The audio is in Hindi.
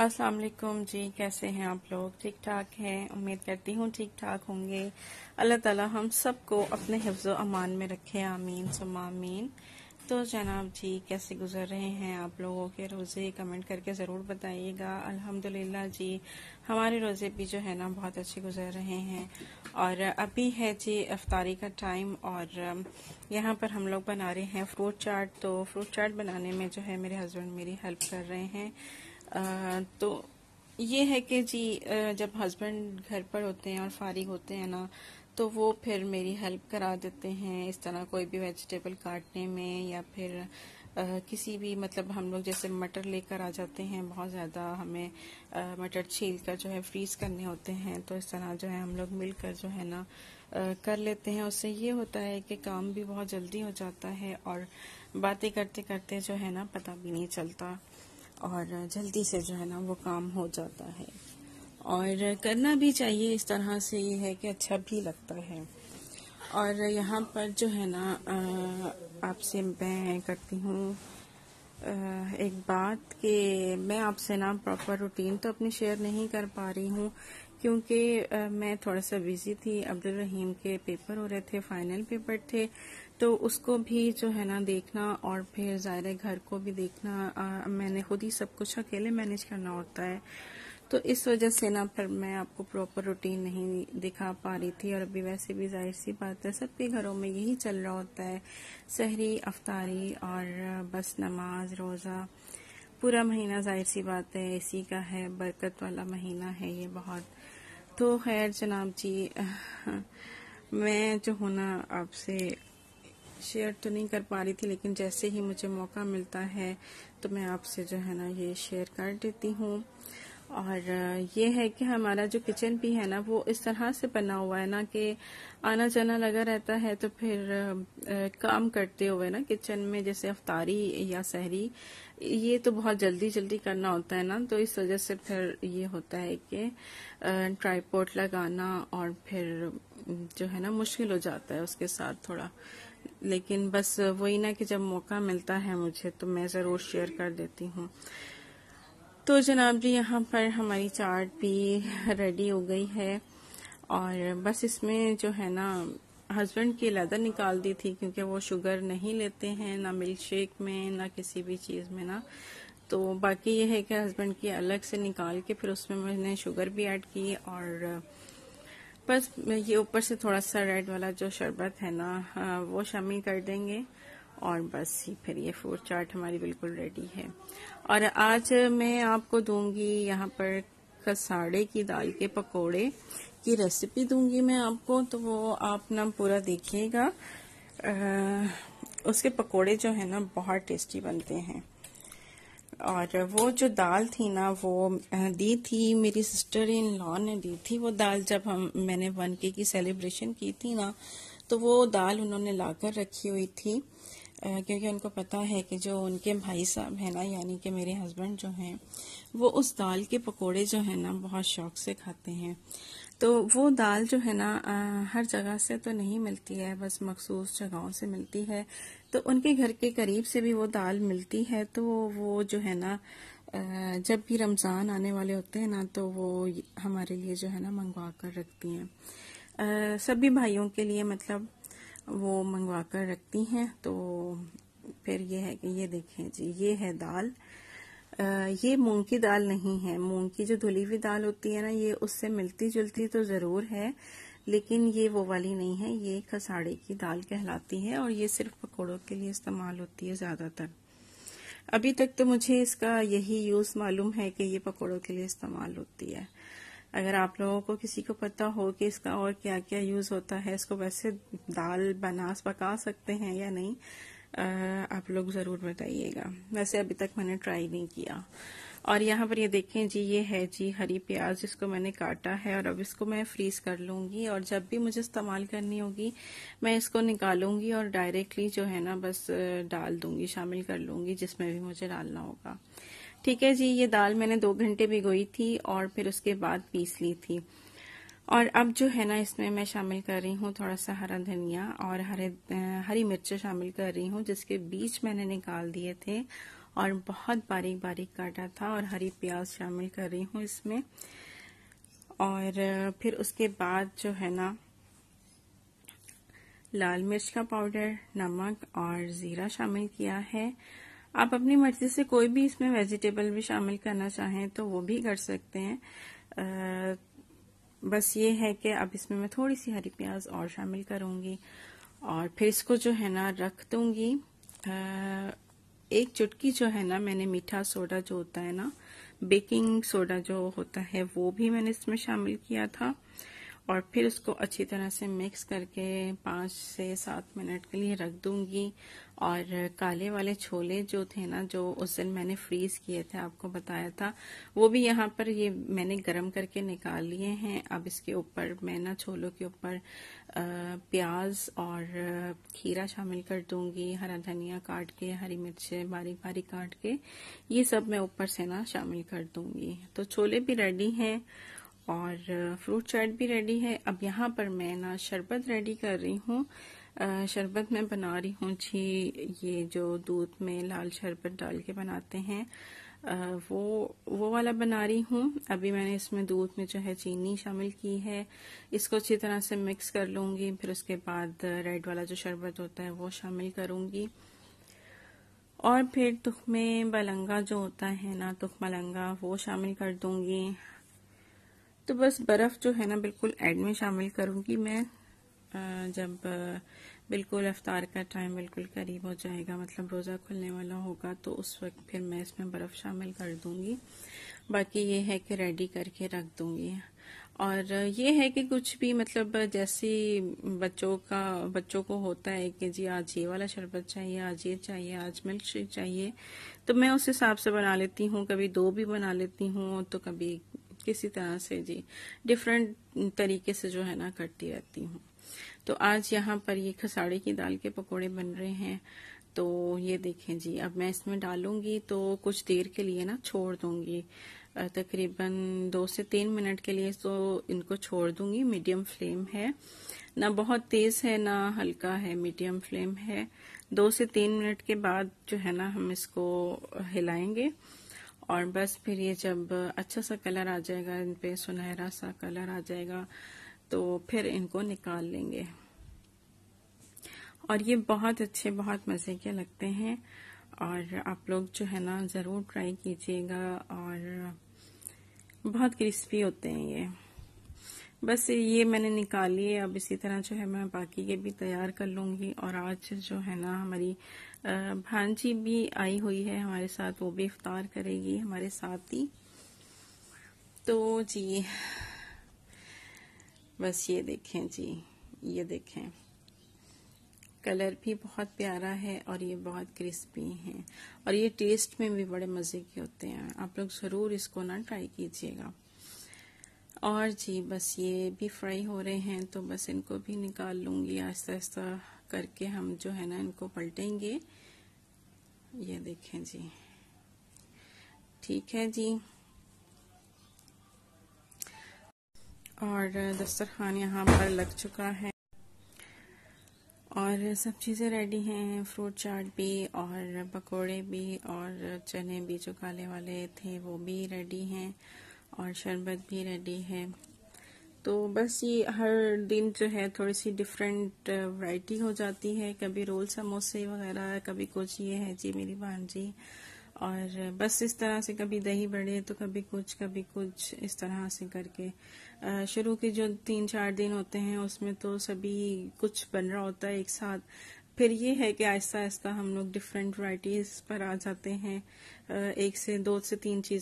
अस्सलाम वालेकुम जी कैसे हैं आप लोग ठीक ठाक हैं उम्मीद करती हूँ ठीक ठाक होंगे अल्लाह ताला हम सबको अपने हिफ्ज अमान में रखे आमीन सुमामीन तो जनाब जी कैसे गुजर रहे हैं आप लोगों के रोज़े कमेंट करके ज़रूर बताइएगा अल्हम्दुलिल्लाह जी हमारे रोज़े भी जो है ना बहुत अच्छे गुजर रहे हैं और अभी है जी अफ्तारी का टाइम और यहाँ पर हम लोग बना रहे हैं फ्रूट चाट तो फ्रूट चाट बनाने में जो है मेरे हस्बैंड मेरी हेल्प कर रहे हैं तो ये है कि जी जब हस्बैंड घर पर होते हैं और फारिग होते हैं ना तो वो फिर मेरी हेल्प करा देते हैं इस तरह कोई भी वेजिटेबल काटने में या फिर आ, किसी भी मतलब हम लोग जैसे मटर लेकर आ जाते हैं बहुत ज़्यादा हमें आ, मटर छील कर जो है फ्रीज करने होते हैं तो इस तरह जो है हम लोग मिलकर जो है ना आ, कर लेते हैं उससे ये होता है कि काम भी बहुत जल्दी हो जाता है और बातें करते करते जो है ना पता भी नहीं चलता और जल्दी से जो है ना वो काम हो जाता है और करना भी चाहिए इस तरह से ये है कि अच्छा भी लगता है और यहाँ पर जो है ना आपसे मैं करती हूँ एक बात कि मैं आपसे ना प्रॉपर रूटीन तो अपनी शेयर नहीं कर पा रही हूँ क्योंकि मैं थोड़ा सा बिजी थी अब्दुल रहीम के पेपर हो रहे थे फाइनल पेपर थे तो उसको भी जो है ना देखना और फिर ज़ाहिर घर को भी देखना आ, मैंने खुद ही सब कुछ अकेले मैनेज करना होता है तो इस वजह से ना पर मैं आपको प्रॉपर रूटीन नहीं दिखा पा रही थी और अभी वैसे भी जाहिर सी बात है सबके घरों में यही चल रहा होता है सहरी अफ्तारी और बस नमाज रोज़ा पूरा महीना जाहिर सी बात है इसी का है बरकत वाला महीना है ये बहुत तो खैर जनाब जी मैं जो ना आपसे शेयर तो नहीं कर पा रही थी लेकिन जैसे ही मुझे मौका मिलता है तो मैं आपसे जो है ना ये शेयर कर देती हूँ और ये है कि हमारा जो किचन भी है ना वो इस तरह से बना हुआ है ना कि आना जाना लगा रहता है तो फिर काम करते हुए ना किचन में जैसे अफतारी या सहरी ये तो बहुत जल्दी जल्दी करना होता है ना तो इस वजह से फिर ये होता है कि ट्राईपोर्ट लगाना और फिर जो है ना मुश्किल हो जाता है उसके साथ थोड़ा लेकिन बस वही ना कि जब मौका मिलता है मुझे तो मैं ज़रूर शेयर कर देती हूँ तो जनाब जी यहाँ पर हमारी चाट भी रेडी हो गई है और बस इसमें जो है ना हस्बैंड की लेदर निकाल दी थी क्योंकि वो शुगर नहीं लेते हैं ना मिल्क शेक में ना किसी भी चीज़ में ना तो बाकी ये है कि हस्बैंड की अलग से निकाल के फिर उसमें मैंने शुगर भी ऐड की और बस ये ऊपर से थोड़ा सा रेड वाला जो शरबत है ना वो शामिल कर देंगे और बस ही फिर ये फूड चाट हमारी बिल्कुल रेडी है और आज मैं आपको दूंगी यहाँ पर कसाड़े की दाल के पकोड़े की रेसिपी दूंगी मैं आपको तो वो आप ना पूरा देखिएगा उसके पकोड़े जो है ना बहुत टेस्टी बनते हैं और वो जो दाल थी ना वो दी थी मेरी सिस्टर इन लॉ ने दी थी वो दाल जब हम मैंने वन के की सेलिब्रेशन की थी ना तो वो दाल उन्होंने लाकर रखी हुई थी क्योंकि उनको पता है कि जो उनके भाई साहब हैं ना यानी कि मेरे हस्बैंड जो हैं वो उस दाल के पकोड़े जो है ना बहुत शौक से खाते हैं तो वो दाल जो है ना हर जगह से तो नहीं मिलती है बस मखसूस जगहों से मिलती है तो उनके घर के करीब से भी वो दाल मिलती है तो वो जो है ना जब भी रमज़ान आने वाले होते हैं ना तो वो हमारे लिए जो है ना मंगवा कर रखती हैं सभी भाइयों के लिए मतलब वो मंगवा कर रखती हैं तो फिर ये है कि ये देखें जी ये है दाल आ, ये मूंग की दाल नहीं है मूंग की जो धुली हुई दाल होती है ना ये उससे मिलती जुलती तो ज़रूर है लेकिन ये वो वाली नहीं है ये खसाड़े की दाल कहलाती है और ये सिर्फ पकौड़ों के लिए इस्तेमाल होती है ज़्यादातर अभी तक तो मुझे इसका यही यूज़ मालूम है कि ये पकौड़ों के लिए इस्तेमाल होती है अगर आप लोगों को किसी को पता हो कि इसका और क्या क्या यूज़ होता है इसको वैसे दाल बनास पका सकते हैं या नहीं आप लोग ज़रूर बताइएगा वैसे अभी तक मैंने ट्राई नहीं किया और यहाँ पर ये देखें जी ये है जी हरी प्याज जिसको मैंने काटा है और अब इसको मैं फ्रीज कर लूंगी और जब भी मुझे इस्तेमाल करनी होगी मैं इसको निकालूंगी और डायरेक्टली जो है ना बस डाल दूंगी शामिल कर लूंगी जिसमें भी मुझे डालना होगा ठीक है जी ये दाल मैंने दो घंटे भिगोई थी और फिर उसके बाद पीस ली थी और अब जो है ना इसमें मैं शामिल कर रही हूँ थोड़ा सा हरा धनिया और हरे हरी मिर्च शामिल कर रही हूँ जिसके बीच मैंने निकाल दिए थे और बहुत बारीक बारीक काटा था और हरी प्याज शामिल कर रही हूँ इसमें और फिर उसके बाद जो है ना लाल मिर्च का पाउडर नमक और ज़ीरा शामिल किया है आप अपनी मर्जी से कोई भी इसमें वेजिटेबल भी शामिल करना चाहें तो वो भी कर सकते हैं आ, बस ये है कि अब इसमें मैं थोड़ी सी हरी प्याज और शामिल करूंगी और फिर इसको जो है ना रख दूंगी एक चुटकी जो है ना मैंने मीठा सोडा जो होता है ना बेकिंग सोडा जो होता है वो भी मैंने इसमें शामिल किया था और फिर उसको अच्छी तरह से मिक्स करके पांच से सात मिनट के लिए रख दूंगी और काले वाले छोले जो थे ना जो उस दिन मैंने फ्रीज किए थे आपको बताया था वो भी यहाँ पर ये मैंने गरम करके निकाल लिए हैं अब इसके ऊपर मैं ना छोलों के ऊपर प्याज और खीरा शामिल कर दूंगी हरा धनिया काट के हरी मिर्चें बारीक बारीक काट के ये सब मैं ऊपर से ना शामिल कर दूंगी तो छोले भी रेडी हैं और फ्रूट चाट भी रेडी है अब यहाँ पर मैं ना शरबत रेडी कर रही हूँ शरबत मैं बना रही हूँ जी ये जो दूध में लाल शरबत डाल के बनाते हैं वो वो वाला बना रही हूँ अभी मैंने इसमें दूध में जो है चीनी शामिल की है इसको अच्छी तरह से मिक्स कर लूँगी फिर उसके बाद रेड वाला जो शरबत होता है वो शामिल करूँगी और फिर तुख में बलंगा जो होता है ना तुख मलंगा वो शामिल कर दूंगी तो बस बर्फ़ जो है ना बिल्कुल एड में शामिल करूंगी मैं जब बिल्कुल अफ्तार का टाइम बिल्कुल करीब हो जाएगा मतलब रोज़ा खुलने वाला होगा तो उस वक्त फिर मैं इसमें बर्फ़ शामिल कर दूंगी बाकी ये है कि रेडी करके रख दूंगी और ये है कि कुछ भी मतलब जैसे बच्चों का बच्चों को होता है कि जी आज ये वाला शरबत चाहिए आज ये चाहिए आज मिल्क शेक चाहिए तो मैं उस हिसाब से बना लेती हूँ कभी दो भी बना लेती हूँ तो कभी किसी तरह से जी डिफरेंट तरीके से जो है ना करती रहती हूँ तो आज यहाँ पर ये खसाड़े की दाल के पकोड़े बन रहे हैं तो ये देखें जी अब मैं इसमें डालूंगी तो कुछ देर के लिए ना छोड़ दूंगी तकरीबन दो से तीन मिनट के लिए तो इनको छोड़ दूंगी मीडियम फ्लेम है ना बहुत तेज है ना हल्का है मीडियम फ्लेम है दो से तीन मिनट के बाद जो है ना हम इसको हिलाएंगे और बस फिर ये जब अच्छा सा कलर आ जाएगा इन पे सुनहरा सा कलर आ जाएगा तो फिर इनको निकाल लेंगे और ये बहुत अच्छे बहुत मज़े के लगते हैं और आप लोग जो है ना ज़रूर ट्राई कीजिएगा और बहुत क्रिस्पी होते हैं ये बस ये मैंने निकाली है अब इसी तरह जो है मैं बाकी के भी तैयार कर लूंगी और आज जो है ना हमारी भांजी भी आई हुई है हमारे साथ वो भी इफ्तार करेगी हमारे साथ ही तो जी बस ये देखें जी ये देखें कलर भी बहुत प्यारा है और ये बहुत क्रिस्पी हैं और ये टेस्ट में भी बड़े मज़े के होते हैं आप लोग ज़रूर इसको ना ट्राई कीजिएगा और जी बस ये भी फ्राई हो रहे हैं तो बस इनको भी निकाल लूंगी आहिस्ता आहिस्ता करके हम जो है ना इनको पलटेंगे ये देखें जी ठीक है जी और दस्तरखान यहाँ पर लग चुका है और सब चीज़ें रेडी हैं फ्रूट चाट भी और पकोड़े भी और चने भी जो काले वाले थे वो भी रेडी हैं और शरबत भी रेडी है तो बस ये हर दिन जो है थोड़ी सी डिफरेंट वैरायटी हो जाती है कभी रोल समोसे वगैरह कभी कुछ ये है जी मेरी जी और बस इस तरह से कभी दही बड़े तो कभी कुछ कभी कुछ इस तरह से करके शुरू के जो तीन चार दिन होते हैं उसमें तो सभी कुछ बन रहा होता है एक साथ फिर ये है कि आहिस्ता आहिस्ता हम लोग डिफरेंट वराइटीज़ पर आ जाते हैं एक से दो से तीन चीज़